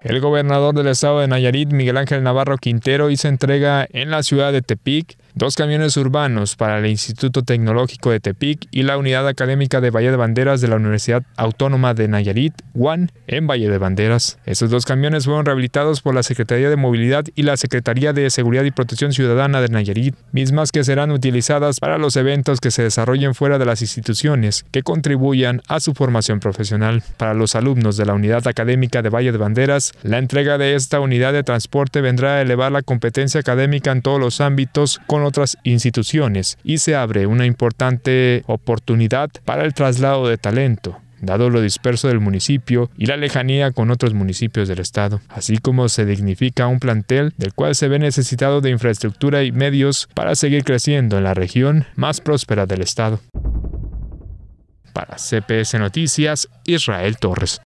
El gobernador del estado de Nayarit, Miguel Ángel Navarro Quintero, hizo entrega en la ciudad de Tepic dos camiones urbanos para el Instituto Tecnológico de Tepic y la Unidad Académica de Valle de Banderas de la Universidad Autónoma de Nayarit, UAN, en Valle de Banderas. Estos dos camiones fueron rehabilitados por la Secretaría de Movilidad y la Secretaría de Seguridad y Protección Ciudadana de Nayarit, mismas que serán utilizadas para los eventos que se desarrollen fuera de las instituciones que contribuyan a su formación profesional. Para los alumnos de la Unidad Académica de Valle de Banderas, la entrega de esta unidad de transporte vendrá a elevar la competencia académica en todos los ámbitos con otras instituciones y se abre una importante oportunidad para el traslado de talento dado lo disperso del municipio y la lejanía con otros municipios del estado, así como se dignifica un plantel del cual se ve necesitado de infraestructura y medios para seguir creciendo en la región más próspera del estado. Para CPS Noticias, Israel Torres.